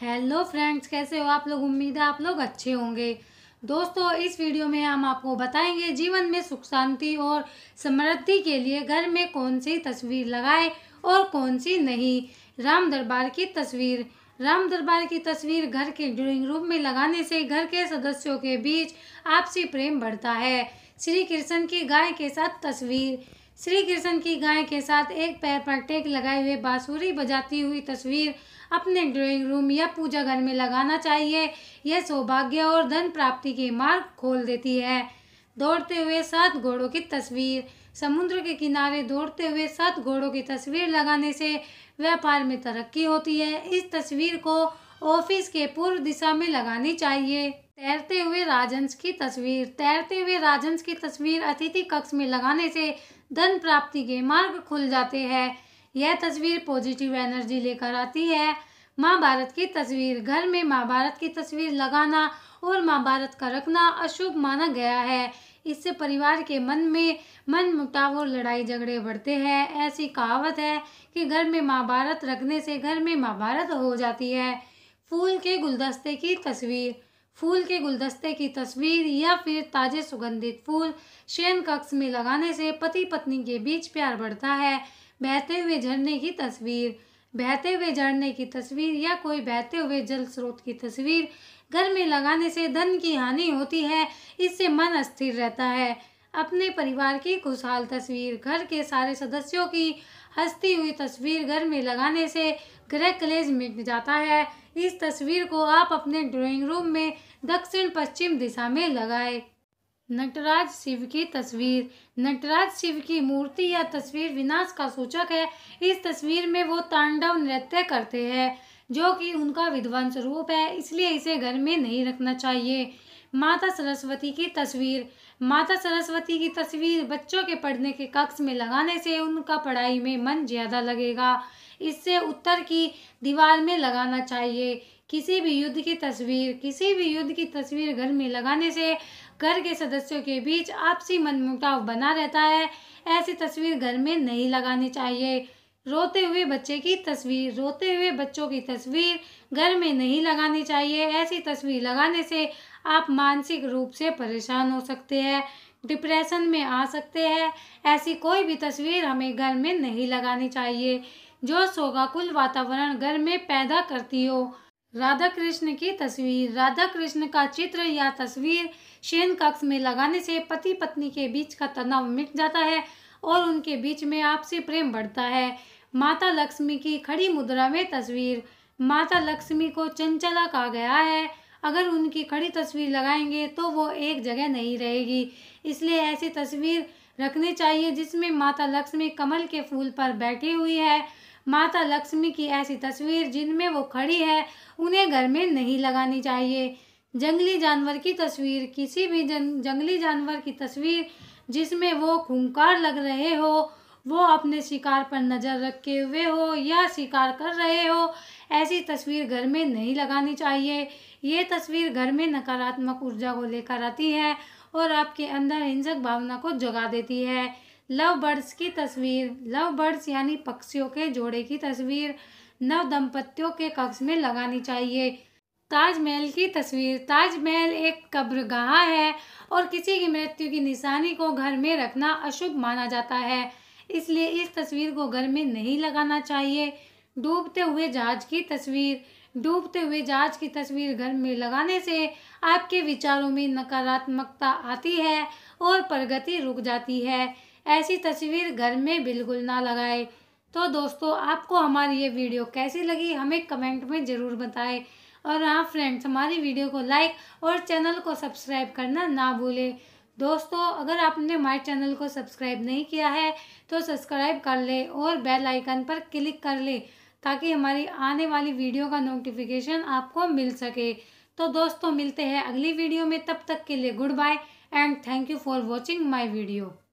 hello friends कैसे हो आप लोग उम्मीद है आप लोग अच्छे होंगे दोस्तों इस वीडियो में हम आपको बताएंगे जीवन में सुख शांति और समृद्धि के लिए घर में कौन सी तस्वीर लगाए और कौन सी नहीं राम दरबार की तस्वीर राम दरबार की तस्वीर घर के ड्राइंग रूम में लगाने से घर के सदस्यों के बीच आपसी प्रेम बढ़ता है श्री कृष्ण की गाय के साथ तस्वीर श्री कृष्ण की गाय के साथ एक पैर पर टेक लगाए हुए बांसुरी बजाती हुई तस्वीर अपने ड्राइंग रूम या पूजा घर में लगाना चाहिए यह सौभाग्य और धन प्राप्ति के मार्ग खोल देती है दौड़ते हुए सात घोड़ों की तस्वीर समुद्र के किनारे दौड़ते हुए सात घोड़ों की तस्वीर लगाने से व्यापार में तरक्की होती है इस तस्वीर को ऑफिस के पूर्व दिशा में लगानी चाहिए तैरते हुए राजंश की तस्वीर तैरते हुए राजंश की तस्वीर अतिथि कक्ष में लगाने से धन प्राप्ति के मार्ग खुल जाते हैं यह तस्वीर पॉजिटिव एनर्जी लेकर आती है महाभारत की तस्वीर घर में महाभारत की तस्वीर लगाना और महाभारत का रखना अशुभ माना गया है इससे परिवार के मन में मन मुटाव और लड़ाई झगड़े बढ़ते हैं ऐसी कहावत है कि घर में महाभारत रखने से घर में महाभारत हो जाती है फूल के गुलदस्ते की तस्वीर फूल के गुलदस्ते की तस्वीर या फिर ताजे सुगंधित फूल शयन कक्ष में लगाने से पति पत्नी के बीच प्यार बढ़ता है बहते हुए झरने की तस्वीर बहते हुए झरने की तस्वीर या कोई बहते हुए जल स्रोत की तस्वीर घर में लगाने से धन की हानि होती है इससे मन अस्थिर रहता है अपने परिवार की खुशहाल तस्वीर घर के सारे सदस्यों की हंसती हुई तस्वीर घर में लगाने से ग्रह कलेज मिट जाता है इस तस्वीर को आप अपने ड्राइंग रूम में दक्षिण पश्चिम दिशा में लगाए नटराज शिव की तस्वीर नटराज शिव की मूर्ति या तस्वीर विनाश का सूचक है इस तस्वीर में वो तांडव नृत्य करते हैं जो कि उनका विध्वंस रूप है इसलिए इसे घर में नहीं रखना चाहिए माता सरस्वती की तस्वीर माता सरस्वती की तस्वीर बच्चों के पढ़ने के कक्ष में लगाने से उनका पढ़ाई में मन ज़्यादा लगेगा इससे उत्तर की दीवार में लगाना चाहिए किसी भी युद्ध की तस्वीर किसी भी युद्ध की तस्वीर घर में लगाने से घर के सदस्यों के बीच आपसी मनमुटाव बना रहता है ऐसी तस्वीर घर में नहीं लगानी चाहिए रोते हुए बच्चे की तस्वीर रोते हुए बच्चों की तस्वीर घर में नहीं लगानी चाहिए ऐसी तस्वीर लगाने से आप मानसिक रूप से परेशान हो सकते हैं डिप्रेशन में आ सकते हैं ऐसी कोई भी तस्वीर हमें घर में नहीं लगानी चाहिए जो शोगाकुल वातावरण घर में पैदा करती हो राधा कृष्ण की तस्वीर राधा कृष्ण का चित्र या तस्वीर शयन कक्ष में लगाने से पति पत्नी के बीच का तनाव मिट जाता है और उनके बीच में आपसी प्रेम बढ़ता है माता लक्ष्मी की खड़ी मुद्रा में तस्वीर माता लक्ष्मी को चंचला कहा गया है अगर उनकी खड़ी तस्वीर लगाएंगे तो वो एक जगह नहीं रहेगी इसलिए ऐसी तस्वीर रखनी चाहिए जिसमें माता लक्ष्मी कमल के फूल पर बैठी हुई है माता लक्ष्मी की ऐसी तस्वीर जिनमें वो खड़ी है उन्हें घर में नहीं लगानी चाहिए जंगली जानवर की तस्वीर किसी भी जन, जंगली जानवर की तस्वीर जिसमें वो खूंकार लग रहे हो वो अपने शिकार पर नज़र रखे हुए हो या शिकार कर रहे हो ऐसी तस्वीर घर में नहीं लगानी चाहिए ये तस्वीर घर में नकारात्मक ऊर्जा को लेकर आती है और आपके अंदर हिंसक भावना को जगा देती है लव बर्ड्स की तस्वीर लव बर्ड्स यानी पक्षियों के जोड़े की तस्वीर नव दंपतियों के कक्ष में लगानी चाहिए ताजमहल की तस्वीर ताजमहल एक कब्रगाह है और किसी की मृत्यु की निशानी को घर में रखना अशुभ माना जाता है इसलिए इस तस्वीर को घर में नहीं लगाना चाहिए डूबते हुए जहाज की तस्वीर डूबते हुए जहाज की तस्वीर घर में लगाने से आपके विचारों में नकारात्मकता आती है और प्रगति रुक जाती है ऐसी तस्वीर घर में बिल्कुल ना लगाए तो दोस्तों आपको हमारी ये वीडियो कैसी लगी हमें कमेंट में ज़रूर बताएं और हाँ फ्रेंड्स हमारी वीडियो को लाइक और चैनल को सब्सक्राइब करना ना भूलें दोस्तों अगर आपने हमारे चैनल को सब्सक्राइब नहीं किया है तो सब्सक्राइब कर ले और बेल आइकन पर क्लिक कर ले ताकि हमारी आने वाली वीडियो का नोटिफिकेशन आपको मिल सके तो दोस्तों मिलते हैं अगली वीडियो में तब तक के लिए good bye and thank you for watching my video